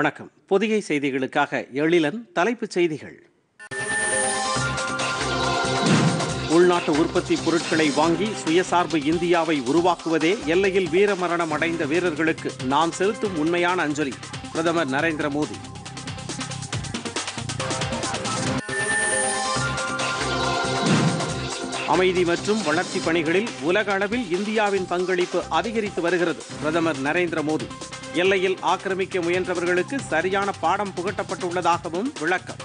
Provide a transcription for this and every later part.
வணக்கம் புதிய செய்திகளுக்காக எழிலன் தலைப்புச் செய்திகள் உள்நாட்டு உற்பத்தி பொருட்களை வாங்கி சுயசார்பு இந்தியாவை உருவாக்குவதே எல்லையில் வீரமரணம் அடைந்த வீரர்களுக்கு நாம் செலுத்தும் உண்மையான அஞ்சலி பிரதமர் நரேந்திர மோடி அமைதி மற்றும் வளர்ச்சிப் பணிகளில் உலக அளவில் இந்தியாவின் பங்களிப்பு அதிகரித்து வருகிறது பிரதமர் நரேந்திர மோடி எல்லையில் ஆக்கிரமிக்க முயன்றவர்களுக்கு சரியான பாடம் புகட்டப்பட்டுள்ளதாகவும் விளக்கம்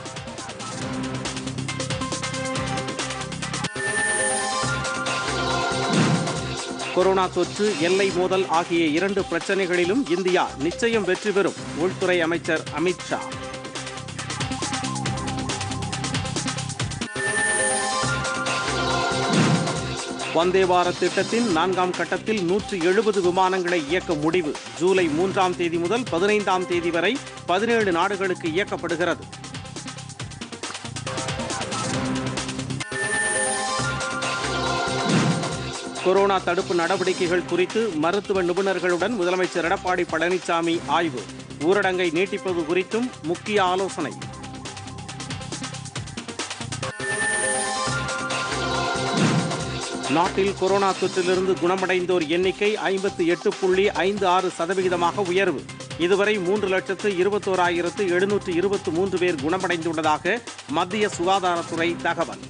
கொரோனா தொற்று எல்லை மோதல் ஆகிய இரண்டு பிரச்சனைகளிலும் இந்தியா நிச்சயம் வெற்றி பெறும் உள்துறை அமைச்சர் அமித்ஷா வந்தே பாரத் திட்டத்தின் நான்காம் கட்டத்தில் நூற்று எழுபது விமானங்களை இயக்க முடிவு ஜூலை மூன்றாம் தேதி முதல் பதினைந்தாம் தேதி வரை பதினேழு நாடுகளுக்கு இயக்கப்படுகிறது கொரோனா தடுப்பு நடவடிக்கைகள் குறித்து மருத்துவ நிபுணர்களுடன் முதலமைச்சர் எடப்பாடி பழனிசாமி ஆய்வு ஊரடங்கை நீட்டிப்பது குறித்தும் முக்கிய ஆலோசனை நாட்டில் கொரோனா தொற்றிலிருந்து குணமடைந்தோர் எண்ணிக்கை ஐம்பத்தி எட்டு புள்ளி ஐந்து ஆறு சதவிகிதமாக உயர்வு இதுவரை மூன்று லட்சத்து இருபத்தோராயிரத்து எழுநூற்று இருபத்தி மூன்று பேர் குணமடைந்துள்ளதாக மத்திய சுகாதாரத்துறை தகவல்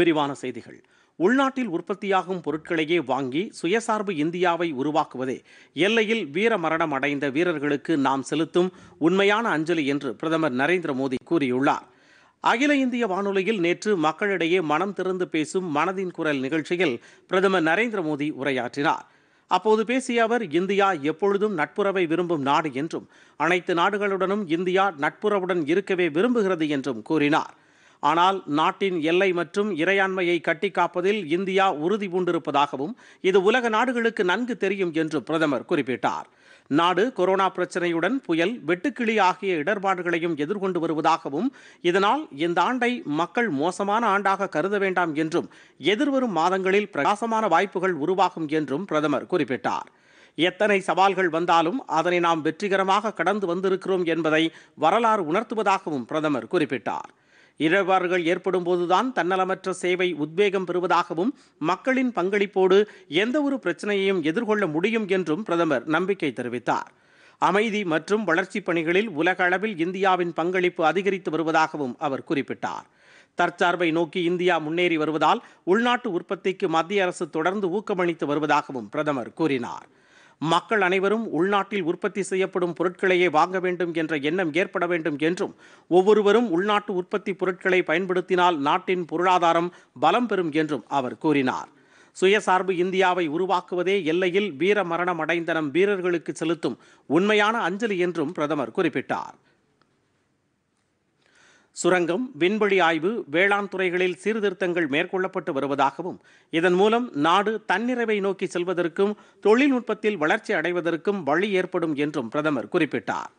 விரிவான செய்திகள் உள்நாட்டில் உற்பத்தியாகும் பொருட்களையே வாங்கி சுயசார்பு இந்தியாவை உருவாக்குவதே எல்லையில் வீர மரணம் அடைந்த வீரர்களுக்கு நாம் செலுத்தும் உண்மையான அஞ்சலி என்று பிரதமர் நரேந்திர மோடி கூறியுள்ளார் அகில இந்திய வானொலியில் நேற்று மக்களிடையே மனம் திறந்து பேசும் மனதின் குரல் நிகழ்ச்சியில் பிரதமர் நரேந்திர மோடி உரையாற்றினார் அப்போது பேசிய அவர் இந்தியா எப்பொழுதும் நட்புறவை விரும்பும் நாடு என்றும் அனைத்து நாடுகளுடனும் இந்தியா நட்புறவுடன் இருக்கவே விரும்புகிறது என்றும் கூறினார் ஆனால் நாட்டின் எல்லை மற்றும் இறையாண்மையை கட்டிக்காப்பதில் இந்தியா உறுதி பூண்டிருப்பதாகவும் இது உலக நாடுகளுக்கு நன்கு தெரியும் என்று பிரதமர் குறிப்பிட்டார் நாடு கொரோனா பிரச்சனையுடன் புயல் வெட்டுக்கிளி ஆகிய இடர்பாடுகளையும் எதிர்கொண்டு வருவதாகவும் இதனால் இந்த ஆண்டை மக்கள் மோசமான ஆண்டாக கருத வேண்டாம் என்றும் எதிர்வரும் மாதங்களில் பிரகாசமான வாய்ப்புகள் உருவாகும் என்றும் பிரதமர் குறிப்பிட்டார் எத்தனை சவால்கள் வந்தாலும் அதனை நாம் வெற்றிகரமாக கடந்து வந்திருக்கிறோம் என்பதை வரலாறு உணர்த்துவதாகவும் பிரதமர் குறிப்பிட்டார் இடர்பாடுகள் ஏற்படும் போதுதான் தன்னலமற்ற சேவை உத்வேகம் பெறுவதாகவும் மக்களின் பங்களிப்போடு எந்தவொரு பிரச்சனையையும் எதிர்கொள்ள முடியும் என்றும் பிரதமர் நம்பிக்கை தெரிவித்தார் அமைதி மற்றும் வளர்ச்சிப் பணிகளில் உலக அளவில் இந்தியாவின் பங்களிப்பு அதிகரித்து வருவதாகவும் அவர் குறிப்பிட்டார் தற்சார்பை நோக்கி இந்தியா முன்னேறி வருவதால் உள்நாட்டு உற்பத்திக்கு மத்திய அரசு தொடர்ந்து ஊக்கமளித்து வருவதாகவும் பிரதமர் கூறினார் மக்கள் அனைவரும் உள்நாட்டில் உற்பத்தி செய்யப்படும் பொருட்களையே வாங்க வேண்டும் என்ற எண்ணம் ஏற்பட வேண்டும் என்றும் ஒவ்வொருவரும் உள்நாட்டு உற்பத்தி பொருட்களை பயன்படுத்தினால் நாட்டின் பொருளாதாரம் பலம் பெறும் என்றும் அவர் கூறினார் சுயசார்பு இந்தியாவை உருவாக்குவதே எல்லையில் வீர மரணம் அடைந்தனம் வீரர்களுக்கு செலுத்தும் உண்மையான அஞ்சலி என்றும் பிரதமர் குறிப்பிட்டார் சுரங்கம் விண்வெளி ஆய்வு வேளாண் துறைகளில் சீர்திருத்தங்கள் மேற்கொள்ளப்பட்டு வருவதாகவும் இதன் மூலம் நாடு தன்னிறைவை நோக்கி செல்வதற்கும் தொழில்நுட்பத்தில் வளர்ச்சி அடைவதற்கும் வழி ஏற்படும் என்றும் பிரதமர் குறிப்பிட்டார்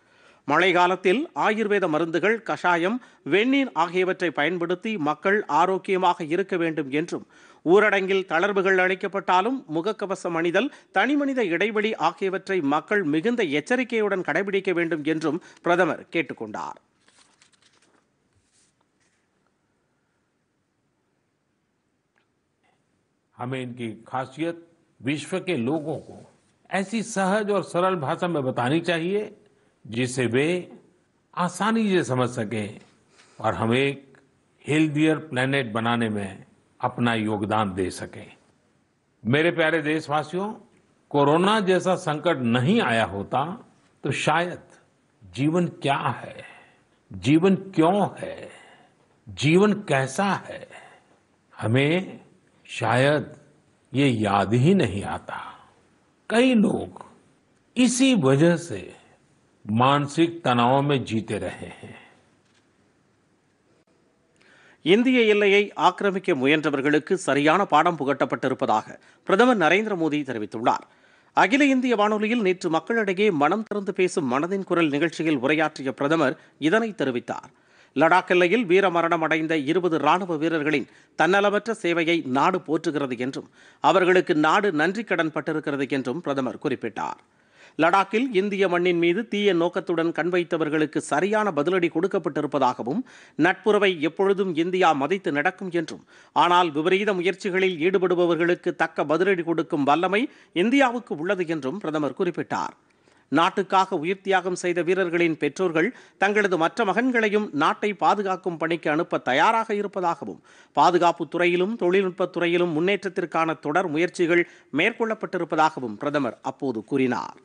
மழை காலத்தில் ஆயுர்வேத மருந்துகள் கஷாயம் வெந்நீர் ஆகியவற்றை பயன்படுத்தி மக்கள் ஆரோக்கியமாக இருக்க வேண்டும் என்றும் ஊரடங்கில் தளர்வுகள் அளிக்கப்பட்டாலும் முகக்கவசம் அணிதல் தனிமனித இடைவெளி ஆகியவற்றை மக்கள் மிகுந்த எச்சரிக்கையுடன் கடைபிடிக்க வேண்டும் என்றும் பிரதமர் கேட்டுக்கொண்டார் हमें इनकी खासियत विश्व के लोगों को ऐसी सहज और सरल भाषा में बतानी चाहिए जिसे वे आसानी से समझ सकें और हम एक हेल्दियर प्लेनेट बनाने में अपना योगदान दे सकें मेरे प्यारे देशवासियों कोरोना जैसा संकट नहीं आया होता तो शायद जीवन क्या है जीवन क्यों है जीवन कैसा है हमें शायद ये याद ही नहीं आता कई लोग इसी वजह से मानसिक तनाव में जीते रहे हैं இந்திய எல்லையை ஆக்கிரமிக்க முயன்றவர்களுக்கு சரியான பாடம் புகட்டப்பட்டிருப்பதாக பிரதமர் நரேந்திர மோடி தெரிவித்துள்ளார் அகில இந்திய வானொலியில் நேற்று மக்களிடையே மனம் திறந்து பேசும் மனதின் குரல் நிகழ்ச்சியில் உரையாற்றிய பிரதமர் இதனை தெரிவித்தார் லடாக் எல்லையில் வீரமரணம் அடைந்த இருபது ராணுவ வீரர்களின் தன்னலமற்ற சேவையை நாடு போற்றுகிறது என்றும் அவர்களுக்கு நாடு நன்றி கடன் பட்டிருக்கிறது என்றும் பிரதமர் குறிப்பிட்டார் லடாக்கில் இந்திய மண்ணின் மீது தீய நோக்கத்துடன் கண் வைத்தவர்களுக்கு சரியான பதிலடி கொடுக்கப்பட்டிருப்பதாகவும் நட்புறவை எப்பொழுதும் இந்தியா மதித்து நடக்கும் என்றும் ஆனால் விபரீத முயற்சிகளில் ஈடுபடுபவர்களுக்கு தக்க பதிலடி கொடுக்கும் வல்லமை இந்தியாவுக்கு உள்ளது என்றும் பிரதமர் குறிப்பிட்டார் நாட்டுக்காக உயிர் தியாகம் செய்த வீரர்களின் பெற்றோர்கள் தங்களது மற்ற மகன்களையும் நாட்டை பாதுகாக்கும் பணிக்கு அனுப்ப தயாராக இருப்பதாகவும் பாதுகாப்பு துறையிலும் தொழில்நுட்பத் துறையிலும் முன்னேற்றத்திற்கான தொடர் முயற்சிகள் மேற்கொள்ளப்பட்டிருப்பதாகவும் பிரதமர் அப்போது கூறினார்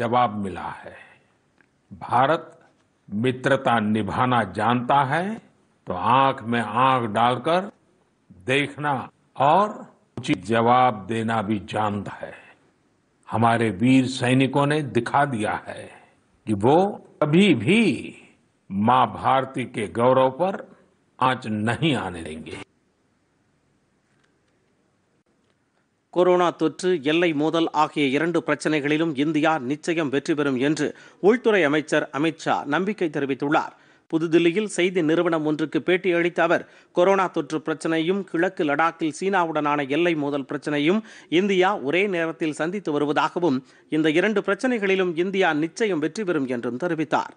ஜவாப் மிலா பாரத் मित्रता निभाना जानता है तो आंख में आंख डालकर देखना और उचित जवाब देना भी जानता है हमारे वीर सैनिकों ने दिखा दिया है कि वो कभी भी मां भारती के गौरव पर आंच नहीं आने देंगे कोरोना தொற்று எல்லை మోదల్ ஆகிய இரண்டு பிரச்சனைகளிலும் இந்தியா நிச்சயம் வெற்றி பெறும் என்று 울்துறை அமைச்சர் अमितชา நம்பிக்கை தெரிவித்துள்ளார் புதுதில்லியில் செய்தி நிறுவனம் ஒன்றுக்கு பேட்டியளித்த அவர் கொரோனா தொற்று பிரச்சனையும் கிழக்கு லடாக்கில் சீனாவுடனான எல்லை மோதல் பிரச்சனையும் இந்தியா ஒரே நேரத்தில் சந்தித்து வருவதாகவும் இந்த இரண்டு பிரச்சனைகளிலும் இந்தியா நிச்சயம் வெற்றி பெறும் என்றும் தெரிவித்தார்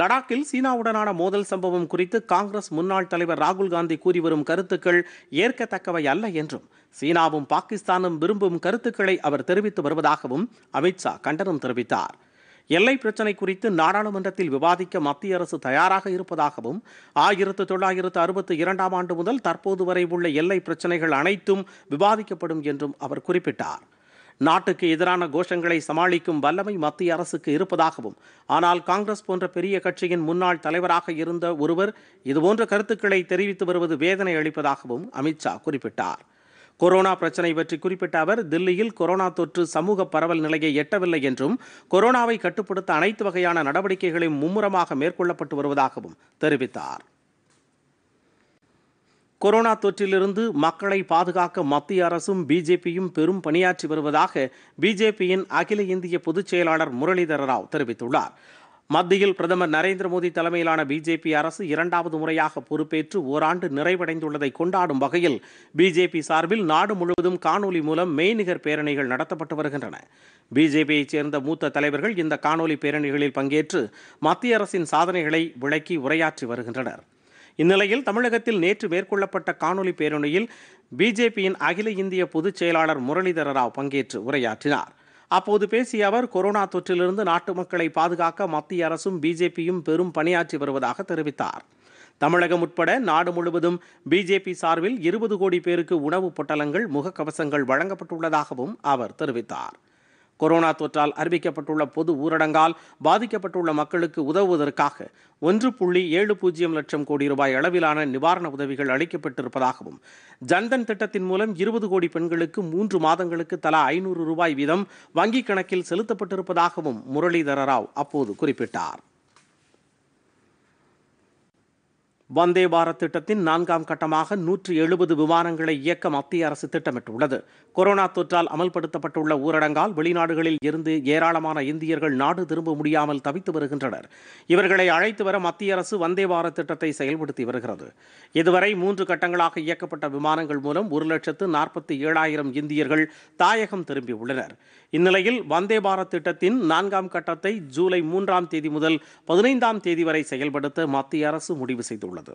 லடாக்கில் சீனாவுடனான மோதல் சம்பவம் குறித்து காங்கிரஸ் முன்னாள் தலைவர் ராகுல் காந்தி கூறி வரும் கருத்துக்கள் ஏற்கத்தக்கவை அல்ல என்றும் சீனாவும் பாகிஸ்தானும் விரும்பும் கருத்துக்களை அவர் தெரிவித்து வருவதாகவும் அமித்ஷா கண்டனம் தெரிவித்தார் எல்லை பிரச்சினை குறித்து நாடாளுமன்றத்தில் விவாதிக்க மத்திய அரசு தயாராக இருப்பதாகவும் ஆயிரத்து தொள்ளாயிரத்து அறுபத்தி இரண்டாம் ஆண்டு முதல் தற்போது வரை உள்ள எல்லை பிரச்சினைகள் அனைத்தும் விவாதிக்கப்படும் என்றும் அவர் குறிப்பிட்டார் நாட்டுக்கு எதிரான கோஷங்களை சமாளிக்கும் வல்லமை மத்திய அரசுக்கு இருப்பதாகவும் ஆனால் காங்கிரஸ் போன்ற பெரிய கட்சியின் முன்னாள் தலைவராக இருந்த ஒருவர் இதுபோன்ற கருத்துக்களை தெரிவித்து வருவது வேதனை அளிப்பதாகவும் அமித்ஷா குறிப்பிட்டார் கொரோனா பிரச்சனை பற்றி குறிப்பிட்ட அவர் தில்லியில் கொரோனா தொற்று சமூக பரவல் நிலையை எட்டவில்லை என்றும் கொரோனாவை கட்டுப்படுத்த அனைத்து வகையான நடவடிக்கைகளையும் மும்முரமாக மேற்கொள்ளப்பட்டு வருவதாகவும் தெரிவித்தார் கொரோனா தொற்றிலிருந்து மக்களை பாதுகாக்க மத்திய அரசும் பிஜேபியும் பெரும் பணியாற்றி வருவதாக பிஜேபியின் அகில இந்திய பொதுச் செயலாளர் முரளிதர ராவ் தெரிவித்துள்ளார் மத்தியில் பிரதமர் நரேந்திர மோடி தலைமையிலான பிஜேபி அரசு இரண்டாவது முறையாக பொறுப்பேற்று ஓராண்டு நிறைவடைந்துள்ளதை கொண்டாடும் வகையில் பிஜேபி சார்பில் நாடு முழுவதும் காணொலி மூலம் மெய்நிகர் பேரணிகள் நடத்தப்பட்டு வருகின்றன பிஜேபியைச் சேர்ந்த மூத்த தலைவர்கள் இந்த காணொலி பேரணிகளில் பங்கேற்று மத்திய அரசின் சாதனைகளை விளக்கி உரையாற்றி வருகின்றனர் இந்நிலையில் தமிழகத்தில் நேற்று மேற்கொள்ளப்பட்ட காணொலி பேரணியில் பிஜேபியின் அகில இந்திய பொதுச் செயலாளர் முரளிதர ராவ் பங்கேற்று உரையாற்றினார் அப்போது பேசிய அவர் கொரோனா தொற்றிலிருந்து நாட்டு மக்களை பாதுகாக்க மத்திய அரசும் பிஜேபியும் பெரும் பணியாற்றி வருவதாக தெரிவித்தார் தமிழகம் உட்பட நாடு முழுவதும் பிஜேபி சார்பில் இருபது கோடி பேருக்கு உணவுப் பொட்டலங்கள் முகக்கவசங்கள் வழங்கப்பட்டுள்ளதாகவும் அவர் தெரிவித்தார் கொரோனா தொற்றால் அறிவிக்கப்பட்டுள்ள பொது ஊரடங்கால் பாதிக்கப்பட்டுள்ள மக்களுக்கு உதவுவதற்காக ஒன்று புள்ளி ஏழு பூஜ்ஜியம் லட்சம் கோடி ரூபாய் அளவிலான நிவாரண உதவிகள் அளிக்கப்பட்டிருப்பதாகவும் ஜன்தன் திட்டத்தின் மூலம் இருபது கோடி பெண்களுக்கு மூன்று மாதங்களுக்கு தலா ஐநூறு ரூபாய் வீதம் வங்கிக் கணக்கில் செலுத்தப்பட்டிருப்பதாகவும் முரளிதர ராவ் அப்போது குறிப்பிட்டார் வந்தே பாரத் திட்டத்தின் நான்காம் கட்டமாக நூற்றி எழுபது விமானங்களை இயக்க மத்திய அரசு திட்டமிட்டுள்ளது கொரோனா தொற்றால் அமல்படுத்தப்பட்டுள்ள ஊரடங்கால் வெளிநாடுகளில் இருந்து ஏராளமான இந்தியர்கள் நாடு திரும்ப முடியாமல் தவித்து வருகின்றனர் இவர்களை அழைத்து வர மத்திய அரசு வந்தே பாரத் திட்டத்தை செயல்படுத்தி வருகிறது இதுவரை மூன்று கட்டங்களாக இயக்கப்பட்ட விமானங்கள் மூலம் ஒரு லட்சத்து நாற்பத்தி ஏழாயிரம் இந்தியர்கள் தாயகம் திரும்பியுள்ளனர் இந்நிலையில் வந்தே பாரத் திட்டத்தின் நான்காம் கட்டத்தை ஜூலை மூன்றாம் தேதி முதல் பதினைந்தாம் தேதி வரை செயல்படுத்த மத்திய அரசு முடிவு செய்துள்ளது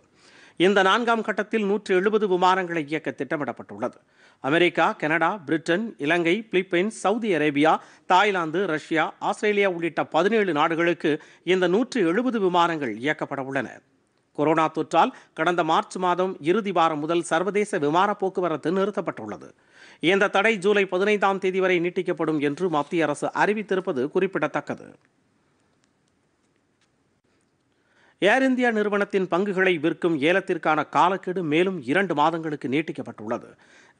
இந்த நான்காம் கட்டத்தில் நூற்று எழுபது விமானங்களை இயக்க திட்டமிடப்பட்டுள்ளது America Canada Britain Ilangai Philippines Saudi Arabia Thailand Russia Australia உள்ளிட்ட பதினேழு நாடுகளுக்கு இந்த நூற்று எழுபது விமானங்கள் இயக்கப்பட உள்ளன கொரோனா தொற்றால் கடந்த மார்ச் மாதம் இறுதி வாரம் முதல் சர்வதேச விமான போக்குவரத்து நிறுத்தப்பட்டுள்ளது இந்த தடை ஜூலை பதினைந்தாம் தேதி வரை நீட்டிக்கப்படும் என்று மத்திய அரசு அறிவித்திருப்பது குறிப்பிடத்தக்கது ஏர் இந்தியா நிறுவனத்தின் பங்குகளை விற்கும் ஏலத்திற்கான காலக்கெடு மேலும் இரண்டு மாதங்களுக்கு நீட்டிக்கப்பட்டுள்ளது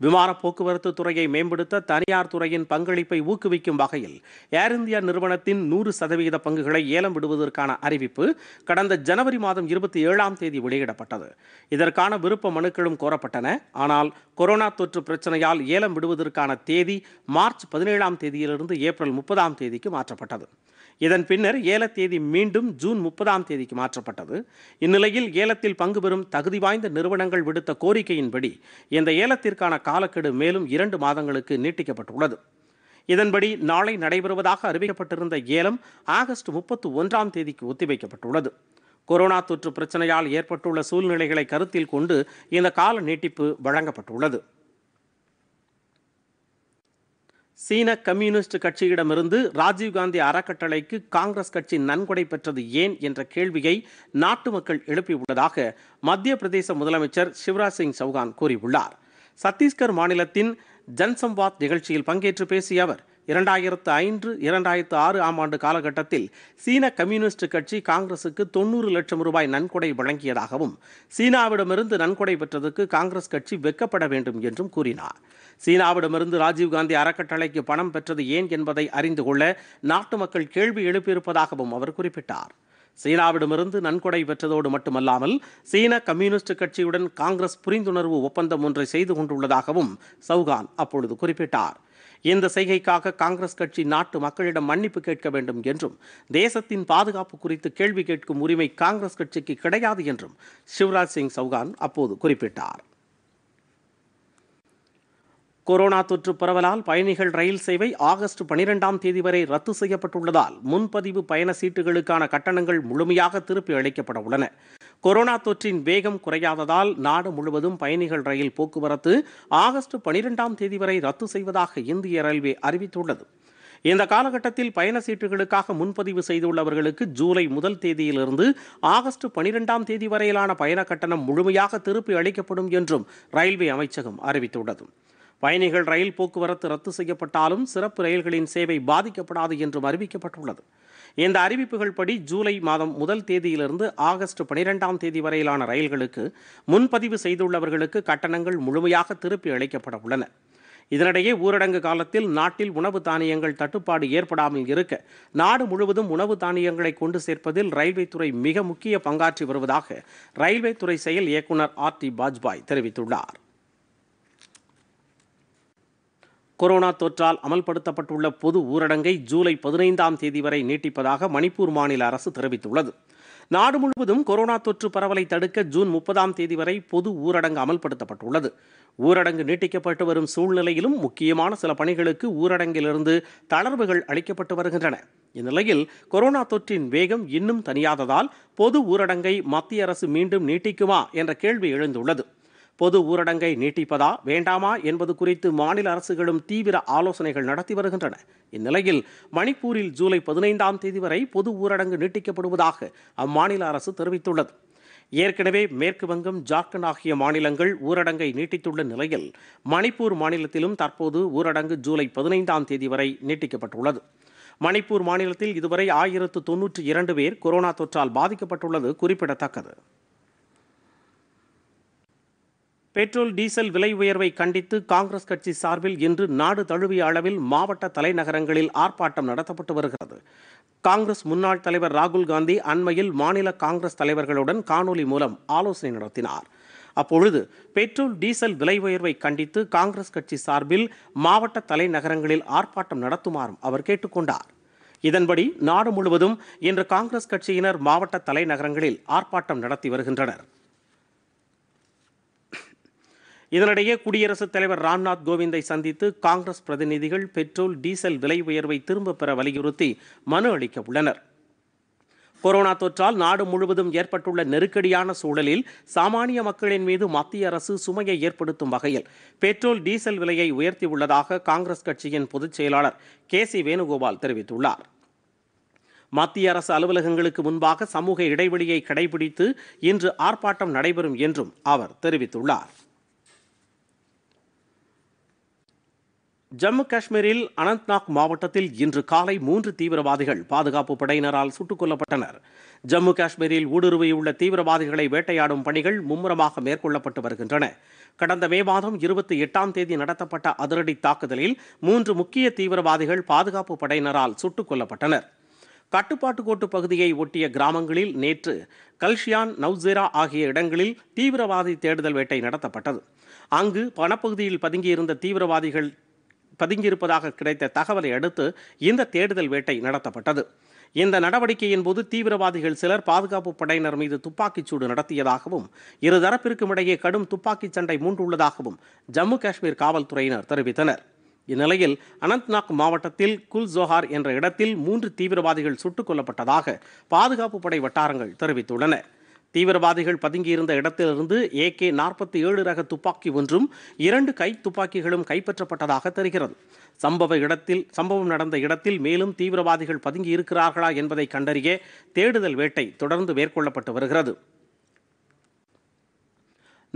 விமான போக்குவரத்து துறையை மேம்படுத்த தனியார் துறையின் பங்களிப்பை ஊக்குவிக்கும் வகையில் ஏர் இந்தியா நிறுவனத்தின் நூறு சதவீத பங்குகளை ஏலம் விடுவதற்கான அறிவிப்பு கடந்த ஜனவரி மாதம் இருபத்தி ஏழாம் தேதி வெளியிடப்பட்டது இதற்கான விருப்ப மனுக்களும் கோரப்பட்டன ஆனால் கொரோனா தொற்று பிரச்சனையால் ஏலம் விடுவதற்கான தேதி மார்ச் பதினேழாம் தேதியிலிருந்து ஏப்ரல் முப்பதாம் தேதிக்கு மாற்றப்பட்டது இதன் பின்னர் ஏல தேதி மீண்டும் ஜூன் முப்பதாம் தேதிக்கு மாற்றப்பட்டது இந்நிலையில் ஏலத்தில் பங்கு பெறும் தகுதி வாய்ந்த நிறுவனங்கள் விடுத்த கோரிக்கையின்படி இந்த ஏலத்திற்கான காலக்கெடு மேலும் இரண்டு மாதங்களுக்கு நீட்டிக்கப்பட்டுள்ளது இதன்படி நாளை நடைபெறுவதாக அறிவிக்கப்பட்டிருந்த ஏலம் ஆகஸ்ட் முப்பத்து ஒன்றாம் தேதிக்கு ஒத்திவைக்கப்பட்டுள்ளது கொரோனா தொற்று பிரச்சனையால் ஏற்பட்டுள்ள சூழ்நிலைகளை கருத்தில் கொண்டு இந்த கால நீட்டிப்பு வழங்கப்பட்டுள்ளது சீன கம்யூனிஸ்ட் கட்சியிடமிருந்து ராஜீவ்காந்தி அறக்கட்டளைக்கு காங்கிரஸ் கட்சி நன்கொடை பெற்றது ஏன் என்ற கேள்வியை நாட்டு மக்கள் எழுப்பியுள்ளதாக மத்திய பிரதேச முதலமைச்சர் சிவராஜ் சிங் சௌகான் கூறியுள்ளார் சத்தீஸ்கர் மாநிலத்தின் ஜன்சம்பாத் நிகழ்ச்சியில் பங்கேற்று பேசிய அவர் இரண்டாயிரத்து ஐந்து இரண்டாயிரத்து ஆறு ஆம் ஆண்டு காலகட்டத்தில் சீன கம்யூனிஸ்ட் கட்சி காங்கிரசுக்கு தொன்னூறு லட்சம் ரூபாய் நன்கொடை வழங்கியதாகவும் சீனாவிடமிருந்து நன்கொடை பெற்றதுக்கு காங்கிரஸ் கட்சி வெக்கப்பட வேண்டும் என்றும் கூறினார் சீனாவிடமிருந்து ராஜீவ்காந்தி அறக்கட்டளைக்கு பணம் பெற்றது ஏன் என்பதை அறிந்து கொள்ள நாட்டு மக்கள் கேள்வி எழுப்பியிருப்பதாகவும் அவர் குறிப்பிட்டார் சீனாவிடமிருந்து நன்கொடை பெற்றதோடு மட்டுமல்லாமல் சீன கம்யூனிஸ்ட் கட்சியுடன் காங்கிரஸ் புரிந்துணர்வு ஒப்பந்தம் ஒன்றை செய்து கொண்டுள்ளதாகவும் சவுகான் அப்பொழுது குறிப்பிட்டார் இந்த செய்கைக்காக காங்கிரஸ் கட்சி நாட்டு மக்களிடம் மன்னிப்பு கேட்க வேண்டும் என்றும் தேசத்தின் பாதுகாப்பு குறித்து கேள்வி கேட்கும் உரிமை காங்கிரஸ் கட்சிக்கு கிடையாது என்றும் சிவராஜ் சிங் சௌகான் அப்போது குறிப்பிட்டார் கொரோனா தொற்று பரவலால் பயணிகள் ரயில் சேவை ஆகஸ்ட் பனிரெண்டாம் தேதி வரை ரத்து செய்யப்பட்டுள்ளதால் முன்பதிவு பயண சீட்டுகளுக்கான கட்டணங்கள் முழுமையாக திருப்பி அளிக்கப்பட உள்ளன கொரோனா தொற்றின் வேகம் குறையாததால் நாடு முழுவதும் பயணிகள் ரயில் போக்குவரத்து ஆகஸ்ட் பனிரெண்டாம் தேதி வரை ரத்து செய்வதாக இந்திய ரயில்வே அறிவித்துள்ளது இந்த காலகட்டத்தில் பயண சீட்டுகளுக்காக முன்பதிவு செய்துள்ளவர்களுக்கு ஜூலை முதல் தேதியிலிருந்து ஆகஸ்ட் பனிரெண்டாம் தேதி வரையிலான பயண கட்டணம் முழுமையாக திருப்பி அளிக்கப்படும் என்றும் ரயில்வே அமைச்சகம் அறிவித்துள்ளது பயணிகள் ரயில் போக்குவரத்து ரத்து செய்யப்பட்டாலும் சிறப்பு ரயில்களின் சேவை பாதிக்கப்படாது என்றும் அறிவிக்கப்பட்டுள்ளது இந்த அறிவிப்புகள் படி ஜூலை மாதம் முதல் தேதியிலிருந்து ஆகஸ்ட் பனிரெண்டாம் தேதி வரையிலான ரயில்களுக்கு முன்பதிவு செய்துள்ளவர்களுக்கு கட்டணங்கள் முழுமையாக திருப்பி அளிக்கப்பட உள்ளன இதனிடையே ஊரடங்கு காலத்தில் நாட்டில் உணவு தானியங்கள் தட்டுப்பாடு ஏற்படாமல் இருக்க நாடு முழுவதும் உணவு தானியங்களை கொண்டு சேர்ப்பதில் ரயில்வே துறை மிக முக்கிய பங்காற்றி வருவதாக ரயில்வே துறை செயல் இயக்குநர் ஆர் டி பாஜ்பாய் தெரிவித்துள்ளார் கொரோனா தொற்றால் அமல்படுத்தப்பட்டுள்ள பொது ஊரடங்கை ஜூலை பதினைந்தாம் தேதி வரை நீட்டிப்பதாக மணிப்பூர் மாநில அரசு தெரிவித்துள்ளது நாடு முழுவதும் கொரோனா தொற்று பரவலை தடுக்க ஜூன் முப்பதாம் தேதி வரை பொது ஊரடங்கு அமல்படுத்தப்பட்டுள்ளது ஊரடங்கு நீட்டிக்கப்பட்டு வரும் சூழ்நிலையிலும் முக்கியமான சில பணிகளுக்கு ஊரடங்கிலிருந்து தளர்வுகள் அளிக்கப்பட்டு வருகின்றன இந்நிலையில் கொரோனா தொற்றின் வேகம் இன்னும் தனியாததால் பொது ஊரடங்கை மத்திய அரசு மீண்டும் நீட்டிக்குமா என்ற கேள்வி எழுந்துள்ளது பொது ஊரடங்கை நீட்டிப்பதா வேண்டாமா என்பது குறித்து மாநில அரசுகளும் தீவிர ஆலோசனைகள் நடத்தி வருகின்றன இந்நிலையில் மணிப்பூரில் ஜூலை பதினைந்தாம் தேதி வரை பொது ஊரடங்கு நீட்டிக்கப்படுவதாக அம்மாநில அரசு தெரிவித்துள்ளது ஏற்கனவே மேற்கு வங்கம் ஜார்க்கண்ட் ஆகிய மாநிலங்கள் ஊரடங்கை நீட்டித்துள்ள நிலையில் மணிப்பூர் மாநிலத்திலும் தற்போது ஊரடங்கு ஜூலை பதினைந்தாம் தேதி வரை நீட்டிக்கப்பட்டுள்ளது மணிப்பூர் மாநிலத்தில் இதுவரை ஆயிரத்து தொன்னூற்றி இரண்டு பேர் கொரோனா தொற்றால் பாதிக்கப்பட்டுள்ளது குறிப்பிடத்தக்கது பெட்ரோல் டீசல் விலை உயர்வை கண்டித்து காங்கிரஸ் கட்சி சார்பில் இன்று நாடு தழுவிய அளவில் மாவட்ட தலைநகரங்களில் ஆர்ப்பாட்டம் நடத்தப்பட்டு வருகிறது காங்கிரஸ் முன்னாள் தலைவர் ராகுல் காந்தி அண்மையில் மாநில காங்கிரஸ் தலைவர்களுடன் காணொலி மூலம் ஆலோசனை நடத்தினார் அப்பொழுது பெட்ரோல் டீசல் விலை உயர்வை கண்டித்து காங்கிரஸ் கட்சி சார்பில் மாவட்ட தலைநகரங்களில் ஆர்ப்பாட்டம் நடத்துமாறும் அவர் கேட்டுக்கொண்டார் இதன்படி நாடு முழுவதும் இன்று காங்கிரஸ் கட்சியினர் மாவட்ட தலைநகரங்களில் ஆர்ப்பாட்டம் நடத்தி வருகின்றனர் இதனிடையே குடியரசுத் தலைவர் ராம்நாத் கோவிந்தை சந்தித்து காங்கிரஸ் பிரதிநிதிகள் பெட்ரோல் டீசல் விலை உயர்வை திரும்பப் பெற வலியுறுத்தி மனு அளிக்க உள்ளனர் கொரோனா தொற்றால் நாடு முழுவதும் ஏற்பட்டுள்ள நெருக்கடியான சூழலில் சாமானிய மக்களின் மீது மத்திய அரசு சுமையை ஏற்படுத்தும் வகையில் பெட்ரோல் டீசல் விலையை உயர்த்தியுள்ளதாக காங்கிரஸ் கட்சியின் பொதுச் செயலாளர் கே சி வேணுகோபால் தெரிவித்துள்ளார் மத்திய அரசு அலுவலகங்களுக்கு முன்பாக சமூக இடைவெளியை கடைபிடித்து இன்று ஆர்ப்பாட்டம் நடைபெறும் என்றும் அவர் தெரிவித்துள்ளார் ஜம்மு காஷ்மீரில் அனந்த்நாக் மாவட்டத்தில் இன்று காலை மூன்று தீவிரவாதிகள் பாதுகாப்பு படையினரால் சுட்டுக் கொல்லப்பட்டனர் ஜம்மு காஷ்மீரில் ஊடுருவியுள்ள தீவிரவாதிகளை வேட்டையாடும் பணிகள் மும்முரமாக மேற்கொள்ளப்பட்டு வருகின்றன கடந்த மே மாதம் இருபத்தி எட்டாம் தேதி நடத்தப்பட்ட அதிரடி தாக்குதலில் மூன்று முக்கிய தீவிரவாதிகள் பாதுகாப்பு படையினரால் சுட்டுக் கொல்லப்பட்டனர் கட்டுப்பாட்டு கோட்டு பகுதியை ஒட்டிய கிராமங்களில் நேற்று கல்ஷியான் நவ்சேரா ஆகிய இடங்களில் தீவிரவாதி தேடுதல் வேட்டை நடத்தப்பட்டது அங்கு பணப்பகுதியில் பதுங்கியிருந்த தீவிரவாதிகள் பதுங்கியிருப்பதாக கிடைத்த தகவலை அடுத்து இந்த தேடுதல் வேட்டை நடத்தப்பட்டது இந்த நடவடிக்கையின் போது தீவிரவாதிகள் சிலர் பாதுகாப்பு படையினர் மீது துப்பாக்கிச் சூடு நடத்தியதாகவும் இருதரப்பிற்கும் இடையே கடும் துப்பாக்கிச் சண்டை மூண்டுள்ளதாகவும் ஜம்மு காஷ்மீர் காவல்துறையினர் தெரிவித்தனர் இந்நிலையில் அனந்த்நாக் மாவட்டத்தில் குல் ஜோஹார் என்ற இடத்தில் மூன்று தீவிரவாதிகள் சுட்டுக் கொல்லப்பட்டதாக பாதுகாப்பு படை வட்டாரங்கள் தெரிவித்துள்ளன தீவிரவாதிகள் பதுங்கியிருந்த இடத்திலிருந்து ஏகே நாற்பத்தி ஏழு ரக துப்பாக்கி ஒன்றும் இரண்டு கை துப்பாக்கிகளும் கைப்பற்றப்பட்டதாக தெரிகிறது சம்பவ இடத்தில் சம்பவம் நடந்த இடத்தில் மேலும் தீவிரவாதிகள் பதுங்கி இருக்கிறார்களா என்பதை கண்டறிய தேடுதல் வேட்டை தொடர்ந்து மேற்கொள்ளப்பட்டு வருகிறது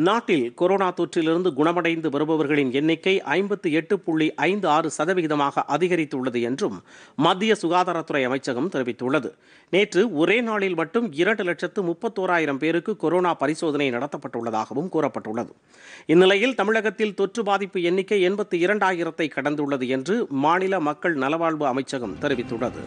நாட்டில் கொரோனா தொற்றிலிருந்து குணமடைந்து வருபவர்களின் எண்ணிக்கை ஐம்பத்தி எட்டு புள்ளி ஐந்து ஆறு சதவிகிதமாக அதிகரித்துள்ளது என்றும் மத்திய சுகாதாரத்துறை அமைச்சகம் தெரிவித்துள்ளது நேற்று ஒரே நாளில் மட்டும் இரண்டு லட்சத்து முப்பத்தோராயிரம் பேருக்கு கொரோனா பரிசோதனை நடத்தப்பட்டுள்ளதாகவும் கூறப்பட்டுள்ளது இந்நிலையில் தமிழகத்தில் தொற்று பாதிப்பு எண்ணிக்கை எண்பத்தி இரண்டாயிரத்தை கடந்துள்ளது என்று மாநில மக்கள் நலவாழ்வு அமைச்சகம் தெரிவித்துள்ளது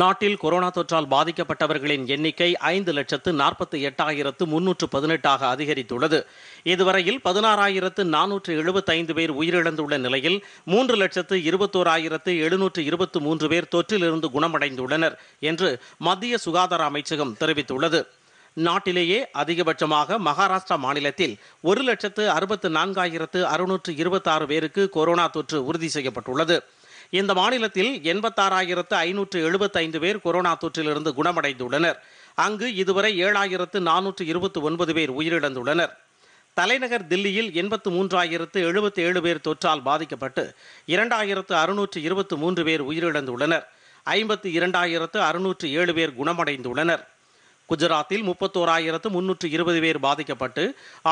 நாட்டில் கொரோனா தொற்றால் பாதிக்கப்பட்டவர்களின் எண்ணிக்கை ஐந்து லட்சத்து நாற்பத்தி எட்டாயிரத்து முன்னூற்று பதினெட்டாக அதிகரித்துள்ளது இதுவரையில் பதினாறாயிரத்து நானூற்று எழுபத்தைந்து பேர் உயிரிழந்துள்ள நிலையில் மூன்று லட்சத்து இருபத்தோராயிரத்து எழுநூற்று இருபத்தி மூன்று பேர் தொற்றிலிருந்து குணமடைந்துள்ளனர் என்று மத்திய சுகாதார அமைச்சகம் தெரிவித்துள்ளது நாட்டிலேயே அதிகபட்சமாக மகாராஷ்டிரா மாநிலத்தில் ஒரு லட்சத்து அறுபத்து நான்காயிரத்து அறுநூற்று இருபத்தாறு பேருக்கு கொரோனா தொற்று உறுதி செய்யப்பட்டுள்ளது இந்த மாநிலத்தில் எண்பத்தாறாயிரத்து ஐநூற்று எழுபத்தைந்து பேர் கொரோனா தொற்றிலிருந்து குணமடைந்துள்ளனர் அங்கு இதுவரை ஏழாயிரத்து நானூற்று இருபத்தி ஒன்பது பேர் உயிரிழந்துள்ளனர் தலைநகர் தில்லியில் எண்பத்து மூன்றாயிரத்து எழுபத்தி ஏழு பேர் தொற்றால் பாதிக்கப்பட்டு இரண்டாயிரத்து அறுநூற்று இருபத்து மூன்று பேர் உயிரிழந்துள்ளனர் ஐம்பத்து இரண்டாயிரத்து அறுநூற்று ஏழு பேர் குணமடைந்துள்ளனர் குஜராத்தில் முப்பத்தோராயிரத்து முன்னூற்று இருபது பேர் பாதிக்கப்பட்டு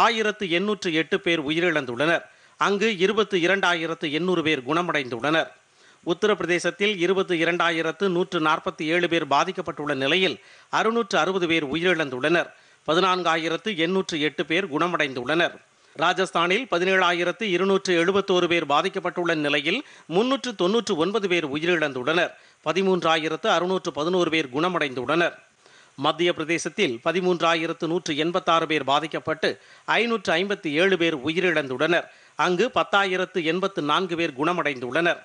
ஆயிரத்து எண்ணூற்று எட்டு பேர் உயிரிழந்துள்ளனர் அங்கு இருபத்து இரண்டாயிரத்து எண்ணூறு பேர் குணமடைந்துள்ளனர் உத்தரப்பிரதேசத்தில் இருபத்தி இரண்டாயிரத்து நூற்று நாற்பத்தி ஏழு பேர் பாதிக்கப்பட்டுள்ள நிலையில் அறுநூற்று அறுபது பேர் உயிரிழந்துள்ளனர் பதினான்காயிரத்து எண்ணூற்று எட்டு பேர் குணமடைந்துள்ளனர் ராஜஸ்தானில் பதினேழாயிரத்து இருநூற்று எழுபத்தோரு பேர் பாதிக்கப்பட்டுள்ள நிலையில் முன்னூற்று தொன்னூற்று ஒன்பது பேர் உயிரிழந்துள்ளனர் பதிமூன்றாயிரத்து அறுநூற்று பதினோரு பேர் குணமடைந்துள்ளனர் மத்திய பிரதேசத்தில் பதிமூன்றாயிரத்து நூற்று எண்பத்தாறு பேர் பாதிக்கப்பட்டு ஐநூற்று ஐம்பத்தி ஏழு பேர் உயிரிழந்துள்ளனர் அங்கு பத்தாயிரத்து எண்பத்து நான்கு பேர் குணமடைந்துள்ளனர்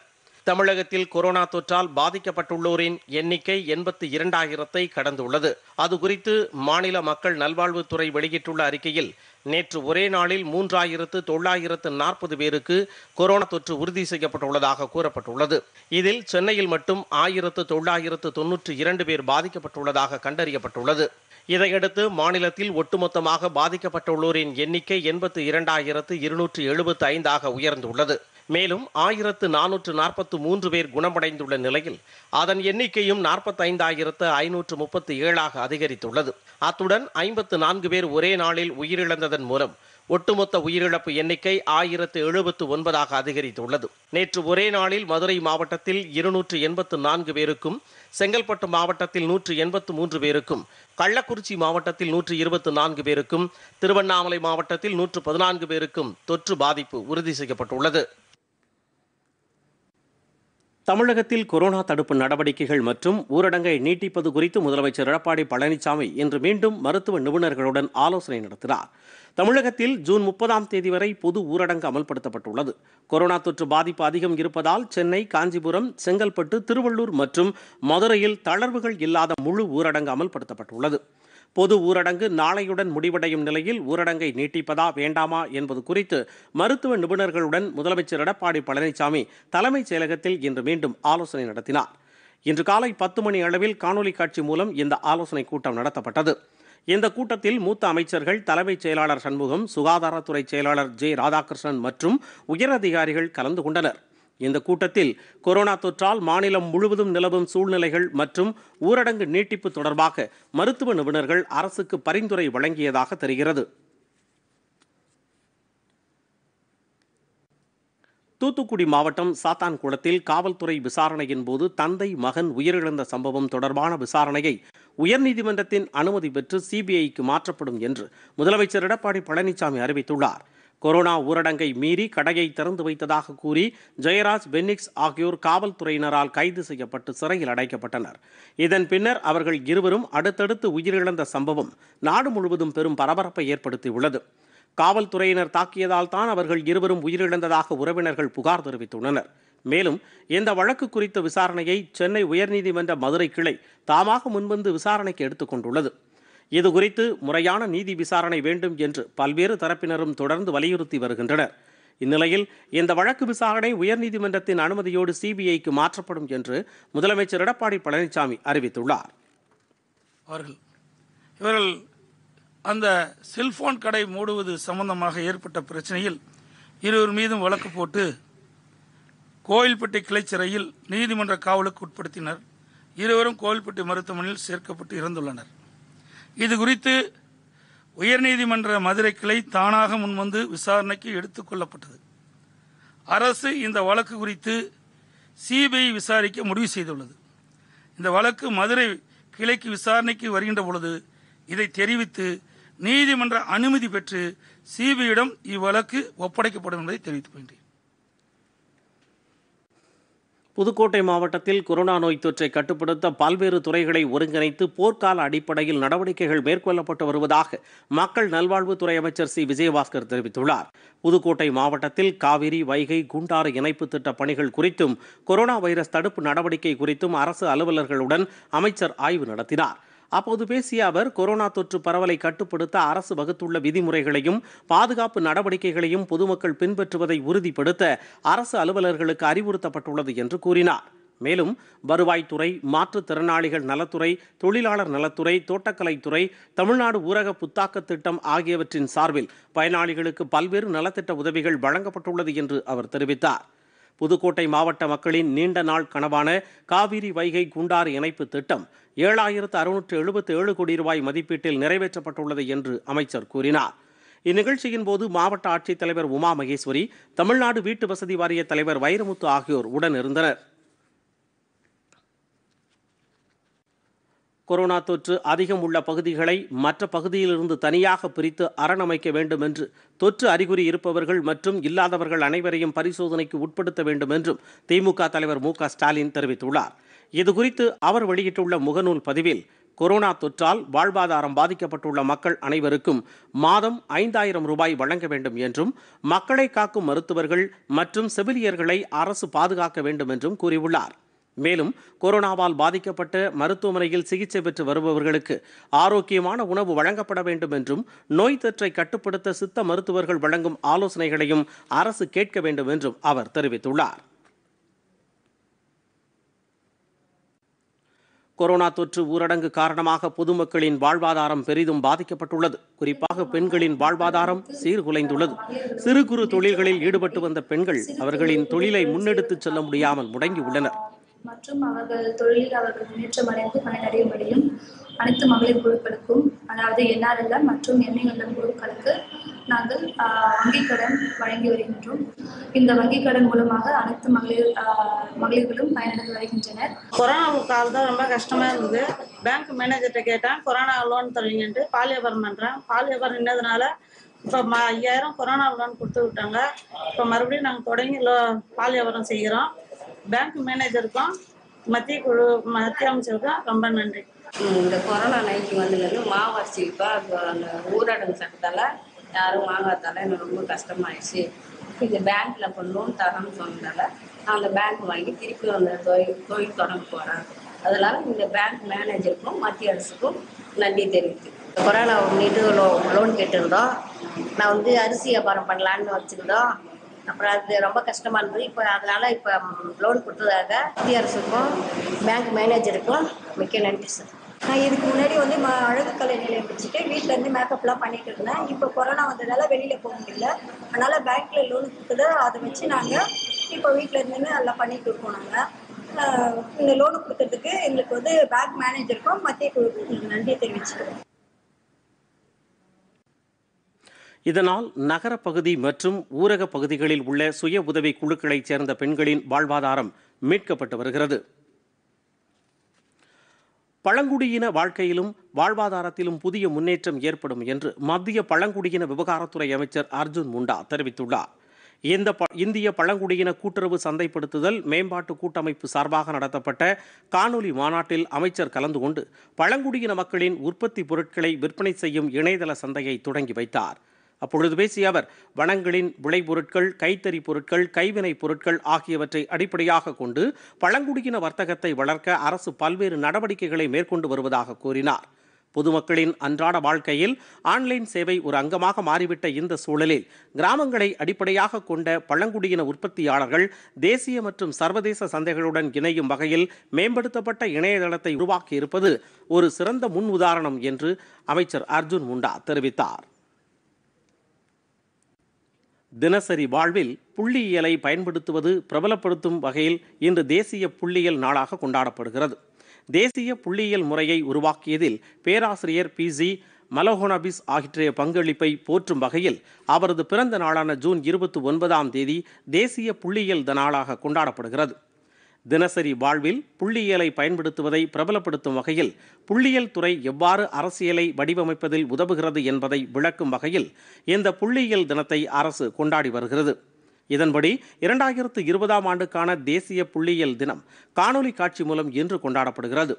தமிழகத்தில் கொரோனா தொற்றால் பாதிக்கப்பட்டுள்ளோரின் எண்ணிக்கை எண்பத்தி இரண்டாயிரத்தை கடந்துள்ளது அது குறித்து மாநில மக்கள் நல்வாழ்வுத்துறை வெளியிட்டுள்ள அறிக்கையில் நேற்று ஒரே நாளில் மூன்றாயிரத்து தொள்ளாயிரத்து நாற்பது பேருக்கு கொரோனா தொற்று உறுதி செய்யப்பட்டுள்ளதாக கூறப்பட்டுள்ளது இதில் சென்னையில் மட்டும் ஆயிரத்து தொள்ளாயிரத்து தொன்னூற்றி இரண்டு பேர் பாதிக்கப்பட்டுள்ளதாக கண்டறியப்பட்டுள்ளது இதையடுத்து மாநிலத்தில் ஒட்டுமொத்தமாக பாதிக்கப்பட்டுள்ளோரின் எண்ணிக்கை எண்பத்து இரண்டாயிரத்து இருநூற்று எழுபத்து ஐந்தாக உயர்ந்துள்ளது மேலும் ஆயிரத்து நானூற்று நாற்பத்து மூன்று பேர் குணமடைந்துள்ள நிலையில் அதன் எண்ணிக்கையும் நாற்பத்தைந்தாயிரத்து ஐநூற்று முப்பத்தி ஏழாக அதிகரித்துள்ளது அத்துடன் ஐம்பத்து நான்கு பேர் ஒரே நாளில் உயிரிழந்ததன் மூலம் ஒட்டுமொத்த உயிரிழப்பு எண்ணிக்கை ஆயிரத்து எழுபத்து ஒன்பதாக அதிகரித்துள்ளது நேற்று ஒரே நாளில் மதுரை மாவட்டத்தில் இருநூற்று எண்பத்து நான்கு பேருக்கும் செங்கல்பட்டு மாவட்டத்தில் நூற்று எண்பத்து மூன்று பேருக்கும் கள்ளக்குறிச்சி மாவட்டத்தில் நூற்று இருபத்து நான்கு பேருக்கும் திருவண்ணாமலை மாவட்டத்தில் நூற்று பதினான்கு பேருக்கும் தொற்று பாதிப்பு உறுதி செய்யப்பட்டுள்ளது தமிழகத்தில் கொரோனா தடுப்பு நடவடிக்கைகள் மற்றும் ஊரடங்கை நீட்டிப்பது குறித்து முதலமைச்சர் எடப்பாடி பழனிசாமி இன்று மீண்டும் மருத்துவ நிபுணர்களுடன் ஆலோசனை நடத்தினார் தமிழகத்தில் ஜூன் முப்பதாம் தேதி வரை பொது ஊரடங்கு அமல்படுத்தப்பட்டுள்ளது கொரோனா தொற்று பாதிப்பு அதிகம் இருப்பதால் சென்னை காஞ்சிபுரம் செங்கல்பட்டு திருவள்ளூர் மற்றும் மதுரையில் தளர்வுகள் இல்லாத முழு ஊரடங்கு அமல்படுத்தப்பட்டுள்ளது பொது ஊரடங்கு நாளையுடன் முடிவடையும் நிலையில் ஊரடங்கை நீட்டிப்பதா வேண்டாமா என்பது குறித்து மருத்துவ நிபுணர்களுடன் முதலமைச்சர் எடப்பாடி பழனிசாமி தலைமைச் செயலகத்தில் இன்று மீண்டும் ஆலோசனை நடத்தினார் இன்று காலை பத்து மணி அளவில் காணொலி காட்சி மூலம் இந்த ஆலோசனை கூட்டம் நடத்தப்பட்டது இந்த கூட்டத்தில் மூத்த அமைச்சர்கள் தலைமைச் செயலாளர் சண்முகம் சுகாதாரத்துறை செயலாளர் ஜே ராதாகிருஷ்ணன் மற்றும் உயரதிகாரிகள் கலந்து கொண்டனர் இந்த கூட்டத்தில் கொரோனா தொற்றால் மாநிலம் முழுவதும் நிலவும் சூழ்நிலைகள் மற்றும் ஊரடங்கு நீட்டிப்பு தொடர்பாக மருத்துவ நிபுணர்கள் அரசுக்கு பரிந்துரை வழங்கியதாக தெரிகிறது தூத்துக்குடி மாவட்டம் சாத்தான்குளத்தில் காவல்துறை விசாரணையின் போது தந்தை மகன் உயிரிழந்த சம்பவம் தொடர்பான விசாரணையை உயர்நீதிமன்றத்தின் அனுமதி பெற்று சிபிஐக்கு மாற்றப்படும் என்று முதலமைச்சர் எடப்பாடி பழனிசாமி அறிவித்துள்ளார் கொரோனா ஊரடங்கை மீறி கடையை திறந்து வைத்ததாக கூறி ஜெயராஜ் பென்னிக்ஸ் ஆகியோர் காவல்துறையினரால் கைது செய்யப்பட்டு சிறையில் அடைக்கப்பட்டனர் இதன் பின்னர் அவர்கள் இருவரும் அடுத்தடுத்து உயிரிழந்த சம்பவம் நாடு முழுவதும் பெரும் பரபரப்பை ஏற்படுத்தியுள்ளது காவல்துறையினர் தாக்கியதால் தான் அவர்கள் இருவரும் உயிரிழந்ததாக உறவினர்கள் புகார் தெரிவித்துள்ளனர் மேலும் இந்த வழக்கு குறித்த விசாரணையை சென்னை உயர்நீதிமன்ற மதுரை கிளை தாமாக முன்வந்து விசாரணைக்கு எடுத்துக்கொண்டுள்ளது இது குறித்து முறையான நீதி விசாரணை வேண்டும் என்று பல்வேறு தரப்பினரும் தொடர்ந்து வலியுறுத்தி வருகின்றனர் இந்நிலையில் இந்த வழக்கு விசாரணை உயர்நீதிமன்றத்தின் அனுமதியோடு சிபிஐக்கு மாற்றப்படும் என்று முதலமைச்சர் எடப்பாடி பழனிசாமி அறிவித்துள்ளார் அவர்கள் இவர்கள் அந்த செல்போன் கடை மூடுவது சம்பந்தமாக ஏற்பட்ட பிரச்சனையில் இருவர் மீதும் வழக்கு போட்டு கோயில்பட்டி கிளைச்சிறையில் நீதிமன்ற காவலுக்கு உட்படுத்தினர் இருவரும் கோவில்பட்டி மருத்துவமனையில் சேர்க்கப்பட்டு இறந்துள்ளனர் இது குறித்து உயர்நீதிமன்ற மதுரை கிளை தானாக முன்வந்து விசாரணைக்கு எடுத்துக்கொள்ளப்பட்டது அரசு இந்த வழக்கு குறித்து சிபிஐ விசாரிக்க முடிவு செய்துள்ளது இந்த வழக்கு மதுரை கிளைக்கு விசாரணைக்கு வருகின்ற பொழுது இதை தெரிவித்து நீதிமன்ற அனுமதி பெற்று சிபிஐயிடம் இவ்வழக்கு ஒப்படைக்கப்படும் என்பதை தெரிவித்துக் கொள்கிறேன் புதுக்கோட்டை மாவட்டத்தில் கொரோனா நோய் தொற்றை கட்டுப்படுத்த பல்வேறு துறைகளை ஒருங்கிணைத்து போர்க்கால அடிப்படையில் நடவடிக்கைகள் மேற்கொள்ளப்பட்டு வருவதாக மக்கள் நல்வாழ்வுத்துறை அமைச்சர் சி விஜயபாஸ்கர் தெரிவித்துள்ளார் புதுக்கோட்டை மாவட்டத்தில் காவிரி வைகை குண்டாறு இணைப்பு திட்ட பணிகள் குறித்தும் கொரோனா வைரஸ் தடுப்பு நடவடிக்கை குறித்தும் அரசு அலுவலர்களுடன் அமைச்சர் ஆய்வு நடத்தினார் அப்போது பேசிய அவர் கொரோனா தொற்று பரவலை கட்டுப்படுத்த அரசு வகுத்துள்ள விதிமுறைகளையும் பாதுகாப்பு நடவடிக்கைகளையும் பொதுமக்கள் பின்பற்றுவதை உறுதிப்படுத்த அரசு அலுவலர்களுக்கு அறிவுறுத்தப்பட்டுள்ளது என்று கூறினார் மேலும் வருவாய்த்துறை மாற்றுத்திறனாளிகள் நலத்துறை தொழிலாளர் நலத்துறை தோட்டக்கலைத்துறை தமிழ்நாடு ஊரக புத்தாக்க திட்டம் ஆகியவற்றின் சார்பில் பயனாளிகளுக்கு பல்வேறு நலத்திட்ட உதவிகள் வழங்கப்பட்டுள்ளது என்று அவர் தெரிவித்தார் புதுக்கோட்டை மாவட்ட மக்களின் நீண்ட நாள் கனவான காவிரி வைகை குண்டாறு இணைப்பு திட்டம் ஏழாயிரத்து அறுநூற்று எழுபத்தி ஏழு கோடி ரூபாய் மதிப்பீட்டில் நிறைவேற்றப்பட்டுள்ளது என்று அமைச்சர் கூறினார் இந்நிகழ்ச்சியின் போது மாவட்ட ஆட்சித்தலைவர் உமா மகேஸ்வரி தமிழ்நாடு வீட்டு வசதி வாரிய தலைவர் வைரமுத்து ஆகியோர் உடனிருந்தனர் கொரோனா தொற்று அதிகம் உள்ள பகுதிகளை மற்ற பகுதியிலிருந்து தனியாக பிரித்து அரணமைக்க வேண்டும் என்று தொற்று அறிகுறி இருப்பவர்கள் மற்றும் இல்லாதவர்கள் அனைவரையும் பரிசோதனைக்கு உட்படுத்த வேண்டும் என்றும் திமுக தலைவர் மு ஸ்டாலின் தெரிவித்துள்ளார் இதுகுறித்து அவர் வெளியிட்டுள்ள முகநூல் பதிவில் கொரோனா தொற்றால் வாழ்வாதாரம் பாதிக்கப்பட்டுள்ள மக்கள் அனைவருக்கும் மாதம் ஐந்தாயிரம் ரூபாய் வழங்க வேண்டும் என்றும் மக்களை காக்கும் மருத்துவர்கள் மற்றும் செவிலியர்களை அரசு பாதுகாக்க வேண்டும் என்றும் கூறியுள்ளார் மேலும் கொரோனாவால் பாதிக்கப்பட்டு மருத்துவமனையில் சிகிச்சை பெற்று வருபவர்களுக்கு ஆரோக்கியமான உணவு வழங்கப்பட வேண்டும் என்றும் நோய் தொற்றை கட்டுப்படுத்த சித்த மருத்துவர்கள் வழங்கும் ஆலோசனைகளையும் அரசு கேட்க வேண்டும் என்றும் அவர் தெரிவித்துள்ளார் கொரோனா தொற்று ஊரடங்கு காரணமாக பொதுமக்களின் வாழ்வாதாரம் பெரிதும் பாதிக்கப்பட்டுள்ளது குறிப்பாக பெண்களின் வாழ்வாதாரம் சீர்குலைந்துள்ளது சிறு குறு தொழில்களில் ஈடுபட்டு வந்த பெண்கள் அவர்களின் தொழிலை முன்னெடுத்துச் செல்ல முடியாமல் முடங்கியுள்ளனர் மற்றும் அவர்கள் தொழிலில் அவர்கள் முன்னேற்றம் அடைந்து முடியும் அனைத்து மகளிர் குழுக்களுக்கும் அதாவது என்ஆர்எல்எம் மற்றும் எண்ணெய் எம்ஏஎல்எம் குழுக்களுக்கு நாங்கள் வங்கிக் கடன் வழங்கி வருகின்றோம் இந்த வங்கிக் கடன் மூலமாக அனைத்து மகளிர் மகளிர்களும் பயனடைந்து வருகின்றனர் கொரோனா காலம் தான் ரொம்ப கஷ்டமா இருந்தது பேங்க் மேனேஜர்கிட்ட கேட்டேன் கொரோனா லோன் தருவீங்கன்ட்டு பால் வியாபாரம் பண்றேன் பால் வியாபாரம் நின்னதுனால இப்போ ஐயாயிரம் கொரோனா லோன் கொடுத்து விட்டாங்க இப்போ மறுபடியும் நாங்கள் தொடங்கி லோ பால் வியாபாரம் செய்கிறோம் பேங்க் மேனேஜருக்கும் மத்திய குழு மத்திய அமைச்சருக்கும் ரொம்ப நன்றி இந்த கொரோனா நைட்டு வந்ததுலேருந்து மாவாசி இப்போ அந்த ஊரடங்கு சட்டத்தால் யாரும் வாங்காதால எனக்கு ரொம்ப கஷ்டமாயிடுச்சு இந்த பேங்க்கில் இப்போ லோன் தரேன்னு சொன்னதால நான் அந்த பேங்க் வாங்கி திருப்பி அந்த தொழில் தொழில் தொடங்க போகிறேன் அதனால் இந்த பேங்க் மேனேஜருக்கும் மத்திய அரசுக்கும் நன்றி தெரிவித்து கொரோனா முன்னிட்டு லோ லோன் கேட்டிருந்தோம் நான் வந்து அரிசி வியாபாரம் பண்ணலான்னு வச்சுருந்தோம் அப்புறம் அது ரொம்ப கஷ்டமாக இருந்தது இப்போ அதனால் இப்போ லோன் கொடுத்ததாக மத்திய அரசுக்கும் பேங்க் மேனேஜருக்கும் மிக்க நன்றி சார் நான் இதுக்கு முன்னாடி வந்து ம அழகு கலை நிலையம் வச்சுட்டு வீட்டிலேருந்து மேக்கப்லாம் பண்ணிட்டு இருந்தேன் இப்போ கொரோனா வந்ததால வெளியில் போக முடியல அதனால் பேங்க்கில் லோன் கொடுத்தது அதை வச்சு நாங்கள் இப்போ வீட்டிலேருந்துன்னு நல்லா பண்ணிட்டு இருக்கோம் நாங்கள் இந்த லோனு கொடுத்ததுக்கு எங்களுக்கு வந்து பேங்க் மேனேஜருக்கும் மத்திய குழு நன்றி தெரிவிச்சுக்கிறோம் இதனால் நகரப்பகுதி மற்றும் ஊரக பகுதிகளில் உள்ள சுய உதவி குழுக்களைச் சேர்ந்த பெண்களின் வாழ்வாதாரம் மீட்கப்பட்டு வருகிறது பழங்குடியின வாழ்க்கையிலும் வாழ்வாதாரத்திலும் புதிய முன்னேற்றம் ஏற்படும் என்று மத்திய பழங்குடியின விவகாரத்துறை அமைச்சர் அர்ஜுன் முண்டா தெரிவித்துள்ளார் இந்த இந்திய பழங்குடியின கூட்டுறவு சந்தைப்படுத்துதல் மேம்பாட்டு கூட்டமைப்பு சார்பாக நடத்தப்பட்ட காணொலி மாநாட்டில் அமைச்சர் கலந்து கொண்டு பழங்குடியின மக்களின் உற்பத்தி பொருட்களை விற்பனை செய்யும் இணையதள சந்தையை தொடங்கி வைத்தார் அப்பொழுது பேசிய அவர் வனங்களின் விளைபொருட்கள் கைத்தறி பொருட்கள் கைவினைப் பொருட்கள் ஆகியவற்றை அடிப்படையாக கொண்டு பழங்குடியின வர்த்தகத்தை வளர்க்க அரசு பல்வேறு நடவடிக்கைகளை மேற்கொண்டு வருவதாக கூறினார் பொதுமக்களின் அன்றாட வாழ்க்கையில் ஆன்லைன் சேவை ஒரு அங்கமாக மாறிவிட்ட இந்த சூழலில் கிராமங்களை அடிப்படையாக கொண்ட பழங்குடியின உற்பத்தியாளர்கள் தேசிய மற்றும் சர்வதேச சந்தைகளுடன் இணையும் வகையில் மேம்படுத்தப்பட்ட இணையதளத்தை உருவாக்கியிருப்பது ஒரு சிறந்த முன் உதாரணம் என்று அமைச்சர் அர்ஜுன் முண்டா தெரிவித்தார் தினசரி வாழ்வில் புள்ளியியலை பயன்படுத்துவது பிரபலப்படுத்தும் வகையில் இன்று தேசிய புள்ளியியல் நாளாக கொண்டாடப்படுகிறது தேசிய புள்ளியியல் முறையை உருவாக்கியதில் பேராசிரியர் பி ஜி மலஹோனபிஸ் ஆகிய பங்களிப்பை போற்றும் வகையில் அவரது பிறந்த நாளான ஜூன் இருபத்தி ஒன்பதாம் தேதி தேசிய புள்ளியியல் நாளாக கொண்டாடப்படுகிறது தினசரி வாழ்வில் புள்ளியியலை பயன்படுத்துவதை பிரபலப்படுத்தும் வகையில் புள்ளியியல் துறை எவ்வாறு அரசியலை வடிவமைப்பதில் உதவுகிறது என்பதை விளக்கும் வகையில் இந்த புள்ளியியல் தினத்தை அரசு கொண்டாடி வருகிறது இதன்படி இரண்டாயிரத்து இருபதாம் ஆண்டுக்கான தேசிய புள்ளியியல் தினம் காணொலி காட்சி மூலம் இன்று கொண்டாடப்படுகிறது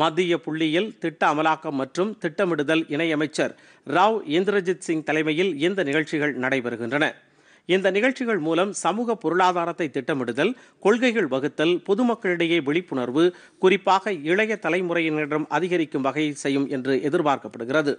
மத்திய புள்ளியியல் திட்ட அமலாக்கம் மற்றும் திட்டமிடுதல் இணையமைச்சர் ராவ் இந்திரஜித் சிங் தலைமையில் இந்த நிகழ்ச்சிகள் நடைபெறுகின்றன இந்த நிகழ்ச்சிகள் மூலம் சமூக பொருளாதாரத்தை திட்டமிடுதல் கொள்கைகள் வகுத்தல் பொதுமக்களிடையே விழிப்புணர்வு குறிப்பாக இளைய தலைமுறையினரிடம் அதிகரிக்கும் வகையை செய்யும் என்று எதிர்பார்க்கப்படுகிறது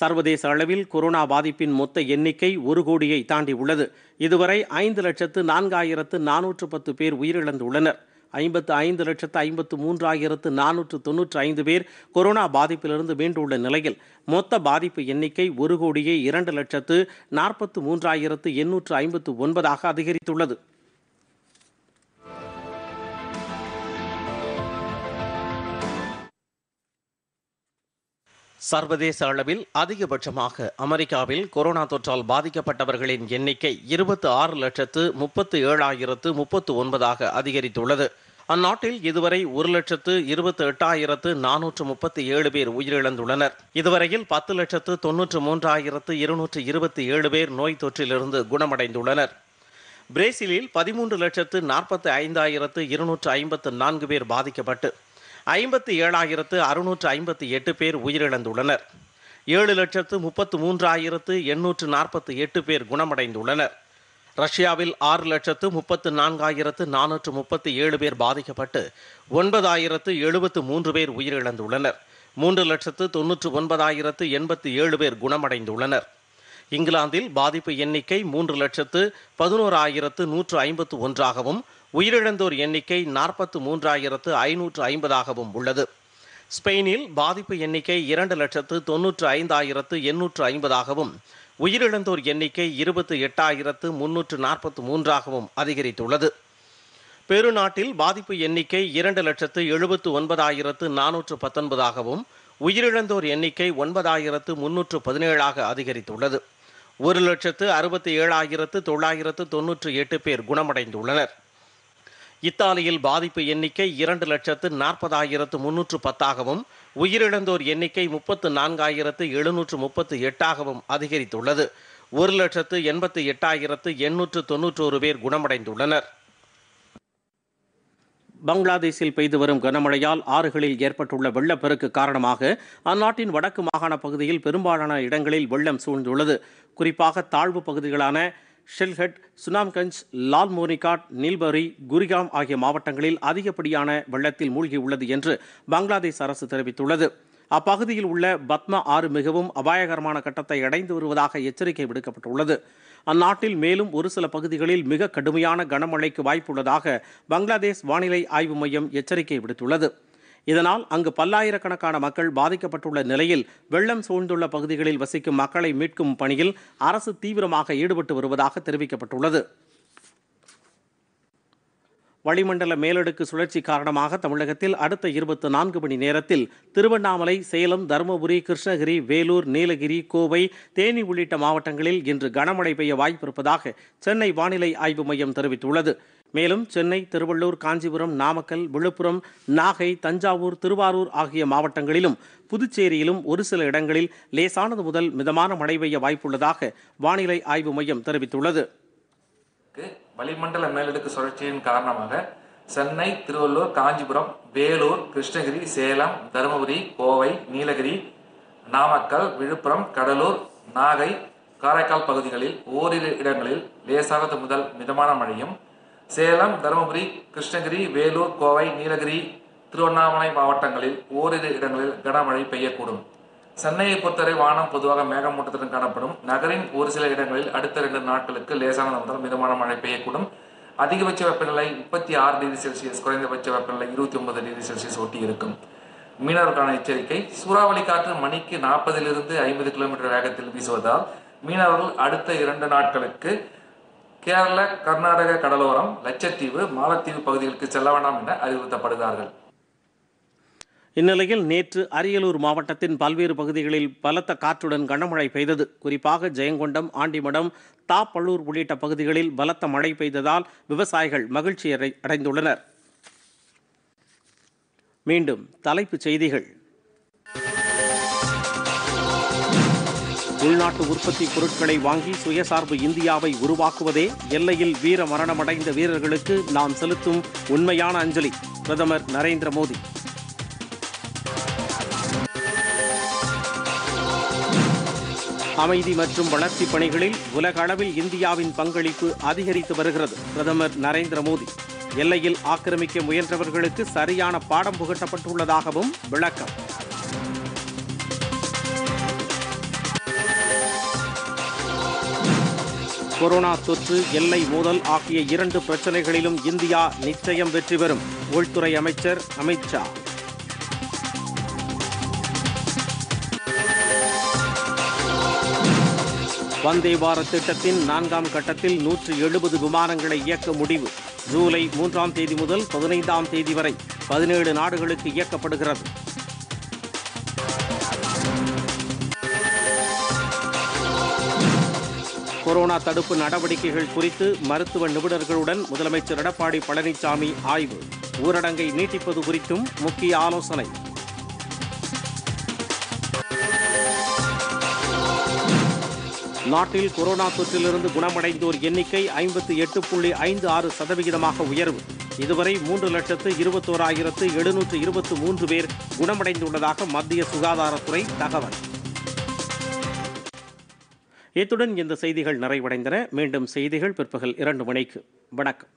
சர்வதேச அளவில் கொரோனா பாதிப்பின் மொத்த எண்ணிக்கை ஒரு கோடியை தாண்டி உள்ளது இதுவரை ஐந்து லட்சத்து நான்காயிரத்து நானூற்று பத்து பேர் உயிரிழந்துள்ளனர் ஐம்பத்து ஐந்து லட்சத்து ஐம்பத்து மூன்றாயிரத்து நானூற்று தொன்னூற்று ஐந்து பேர் கொரோனா பாதிப்பிலிருந்து மீண்டுள்ள நிலையில் மொத்த பாதிப்பு எண்ணிக்கை ஒரு கோடியே இரண்டு லட்சத்து நாற்பத்து மூன்றாயிரத்து எண்ணூற்று ஐம்பத்து ஒன்பதாக அதிகரித்துள்ளது சர்வதேச அளவில் அதிகபட்சமாக அமெரிக்காவில் கொரோனா தொற்றால் பாதிக்கப்பட்டவர்களின் எண்ணிக்கை இருபத்து ஆறு லட்சத்து முப்பத்து ஏழாயிரத்து முப்பத்து ஒன்பதாக அதிகரித்துள்ளது அந்நாட்டில் இதுவரை ஒரு லட்சத்து இருபத்தி எட்டாயிரத்து நானூற்று முப்பத்தி ஏழு பேர் உயிரிழந்துள்ளனர் இதுவரையில் பத்து லட்சத்து தொன்னூற்று மூன்றாயிரத்து இருநூற்று இருபத்தி ஏழு பேர் நோய் தொற்றிலிருந்து குணமடைந்துள்ளனர் பிரேசிலில் பதிமூன்று லட்சத்து நாற்பத்தி ஐந்தாயிரத்து இருநூற்று ஐம்பத்து நான்கு பேர் பாதிக்கப்பட்டு ஐம்பத்தி ஏழாயிரத்து அறுநூற்று ஐம்பத்தி எட்டு பேர் உயிரிழந்துள்ளனர் ஏழு லட்சத்து முப்பத்து மூன்றாயிரத்து எண்ணூற்று நாற்பத்தி எட்டு பேர் குணமடைந்துள்ளனர் ரஷ்யாவில் ஆறு லட்சத்து முப்பத்து நான்காயிரத்து நானூற்று முப்பத்தி ஏழு பேர் பாதிக்கப்பட்டு ஒன்பதாயிரத்து எழுபத்து மூன்று பேர் உயிரிழந்துள்ளனர் மூன்று லட்சத்து தொன்னூற்று ஒன்பதாயிரத்து எண்பத்தி ஏழு பேர் குணமடைந்துள்ளனர் இங்கிலாந்தில் பாதிப்பு எண்ணிக்கை மூன்று லட்சத்து பதினோராயிரத்து நூற்று ஐம்பத்து ஒன்றாகவும் உயிரிழந்தோர் எண்ணிக்கை நாற்பத்து மூன்றாயிரத்து ஐநூற்று ஐம்பதாகவும் உள்ளது ஸ்பெயினில் பாதிப்பு எண்ணிக்கை இரண்டு லட்சத்து தொன்னூற்று ஐந்தாயிரத்து எண்ணூற்று ஐம்பதாகவும் உயிரிழந்தோர் எண்ணிக்கை இருபத்து எட்டாயிரத்து முன்னூற்று நாற்பத்து மூன்றாகவும் அதிகரித்துள்ளது பெருநாட்டில் பாதிப்பு எண்ணிக்கை இரண்டு லட்சத்து எழுபத்து ஒன்பதாயிரத்து நானூற்று பத்தொன்பதாகவும் உயிரிழந்தோர் எண்ணிக்கை ஒன்பதாயிரத்து முன்னூற்று பதினேழாக அதிகரித்துள்ளது ஒரு லட்சத்து அறுபத்தி ஏழாயிரத்து தொள்ளாயிரத்து தொன்னூற்று எட்டு பேர் குணமடைந்துள்ளனர் இத்தாலியில் பாதிப்பு எண்ணிக்கை இரண்டு லட்சத்து நாற்பதாயிரத்து முன்னூற்று பத்தாகவும் உயிரிழந்தோர் எண்ணிக்கை முப்பத்து நான்காயிரத்து எழுநூற்று முப்பத்து எட்டாகவும் அதிகரித்துள்ளது ஒரு லட்சத்து எண்பத்து எட்டாயிரத்து எண்ணூற்று தொன்னூற்றோரு பேர் குணமடைந்துள்ளனர் பங்களாதேஷில் பெய்து வரும் கனமழையால் ஆறுகளில் ஏற்பட்டுள்ள வெள்ளப்பெருக்கு காரணமாக அந்நாட்டின் வடக்கு மாகாண பகுதியில் பெரும்பாலான இடங்களில் வெள்ளம் சூழ்ந்துள்ளது குறிப்பாக தாழ்வு பகுதிகளான ஷெல்ஹெட் சுனாம்கஞ்ச் லால்மோனிகாட் நீல்பரி குரிகாம் ஆகிய மாவட்டங்களில் அதிகப்படியான வெள்ளத்தில் மூழ்கியுள்ளது என்று பங்களாதேஷ் அரசு தெரிவித்துள்ளது அப்பகுதியில் உள்ள பத்மா ஆறு மிகவும் அபாயகரமான கட்டத்தை அடைந்து வருவதாக எச்சரிக்கை விடுக்கப்பட்டுள்ளது அந்நாட்டில் மேலும் ஒரு சில பகுதிகளில் மிக கடுமையான கனமழைக்கு வாய்ப்புள்ளதாக பங்களாதேஷ் வானிலை ஆய்வு மையம் எச்சரிக்கை விடுத்துள்ளது இதனால் அங்கு பல்லாயிரக்கணக்கான மக்கள் பாதிக்கப்பட்டுள்ள நிலையில் வெள்ளம் சூழ்ந்துள்ள பகுதிகளில் வசிக்கும் மக்களை மீட்கும் பணியில் அரசு தீவிரமாக ஈடுபட்டு வருவதாக தெரிவிக்கப்பட்டுள்ளது வளிமண்டல மேலடுக்கு சுழற்சி காரணமாக தமிழகத்தில் அடுத்த இருபத்தி நான்கு மணி நேரத்தில் திருவண்ணாமலை சேலம் தருமபுரி கிருஷ்ணகிரி வேலூர் நீலகிரி கோவை தேனி உள்ளிட்ட மாவட்டங்களில் இன்று கனமழை பெய்ய வாய்ப்பிருப்பதாக சென்னை வானிலை ஆய்வு மையம் தெரிவித்துள்ளது மேலும் சென்னை திருவள்ளூர் காஞ்சிபுரம் நாமக்கல் விழுப்புரம் நாகை தஞ்சாவூர் திருவாரூர் ஆகிய மாவட்டங்களிலும் புதுச்சேரியிலும் ஒரு சில இடங்களில் லேசானது முதல் மிதமான மழை பெய்ய வாய்ப்புள்ளதாக வானிலை ஆய்வு மையம் தெரிவித்துள்ளது வளிமண்டல மேலடுக்கு சுழற்சியின் காரணமாக சென்னை திருவள்ளூர் காஞ்சிபுரம் வேலூர் கிருஷ்ணகிரி சேலம் தருமபுரி கோவை நீலகிரி நாமக்கல் விழுப்புரம் கடலூர் நாகை காரைக்கால் பகுதிகளில் ஓரிரு இடங்களில் லேசானது முதல் மிதமான மழையும் சேலம் தருமபுரி கிருஷ்ணகிரி வேலூர் கோவை நீலகிரி திருவண்ணாமலை மாவட்டங்களில் ஓரிரு இடங்களில் கனமழை பெய்யக்கூடும் சென்னையை பொறுத்தவரை வானம் பொதுவாக மேகமூட்டத்துடன் காணப்படும் நகரின் ஒரு சில இடங்களில் அடுத்த இரண்டு நாட்களுக்கு லேசானது முதல் மிதமான மழை பெய்யக்கூடும் அதிகபட்ச வெப்பநிலை முப்பத்தி ஆறு டிகிரி செல்சியஸ் குறைந்தபட்ச வெப்பநிலை இருபத்தி ஒன்பது டிகிரி செல்சியஸ் ஒட்டி இருக்கும் மீனவர்களுக்கான எச்சரிக்கை சூறாவளி காற்று மணிக்கு நாற்பதிலிருந்து ஐம்பது கிலோமீட்டர் வேகத்தில் வீசுவதால் மீனவர்கள் அடுத்த இரண்டு நாட்களுக்கு கேரள கர்நாடக கடலோரம் லட்சத்தீவு மாலத்தீவு பகுதிகளுக்கு செல்ல வேண்டாம் என அறிவுறுத்தப்படுகிறார்கள் இந்நிலையில் நேற்று அரியலூர் மாவட்டத்தின் பல்வேறு பகுதிகளில் பலத்த காற்றுடன் கனமழை பெய்தது குறிப்பாக ஜெயங்கொண்டம் ஆண்டிமடம் தாப்பள்ளூர் உள்ளிட்ட பகுதிகளில் பலத்த மழை பெய்ததால் விவசாயிகள் மகிழ்ச்சி அடைந்துள்ளனர் மீண்டும் தலைப்புச் செய்திகள் உள்நாட்டு உற்பத்தி பொருட்களை வாங்கி சுயசார்பு இந்தியாவை உருவாக்குவதே எல்லையில் வீர மரணமடைந்த வீரர்களுக்கு நாம் செலுத்தும் உண்மையான அஞ்சலி பிரதமர் நரேந்திர மோடி அமைதி மற்றும் வளர்ச்சி பணிகளில் உலக அளவில் இந்தியாவின் பங்களிப்பு அதிகரித்து வருகிறது பிரதமர் நரேந்திர மோடி எல்லையில் ஆக்கிரமிக்க முயன்றவர்களுக்கு சரியான பாடம் புகட்டப்பட்டுள்ளதாகவும் விளக்கம் கொரோனா தொற்று எல்லை மோதல் ஆகிய இரண்டு பிரச்சனைகளிலும் இந்தியா நிச்சயம் வெற்றி பெறும் உள்துறை அமைச்சர் அமித்ஷா வந்தே பாரத் திட்டத்தின் நான்காம் கட்டத்தில் நூற்று எழுபது விமானங்களை இயக்க முடிவு ஜூலை மூன்றாம் தேதி முதல் பதினைந்தாம் தேதி வரை பதினேழு நாடுகளுக்கு இயக்கப்படுகிறது கொரோனா தடுப்பு நடவடிக்கைகள் குறித்து மருத்துவ நிபுணர்களுடன் முதலமைச்சர் எடப்பாடி பழனிசாமி ஆய்வு ஊரடங்கை நீட்டிப்பது குறித்தும் முக்கிய ஆலோசனை நாட்டில் கொரோனா தொற்றிலிருந்து குணமடைந்தோர் எண்ணிக்கை ஐம்பத்தி எட்டு புள்ளி ஐந்து ஆறு சதவிகிதமாக உயர்வு இதுவரை மூன்று லட்சத்து இருபத்தோராயிரத்து எழுநூற்று இருபத்தி மூன்று பேர் குணமடைந்துள்ளதாக மத்திய சுகாதாரத்துறை தகவல் இத்துடன் இந்த செய்திகள் நிறைவடைந்தன மீண்டும் செய்திகள் பிற்பகல் இரண்டு மணிக்கு வணக்கம்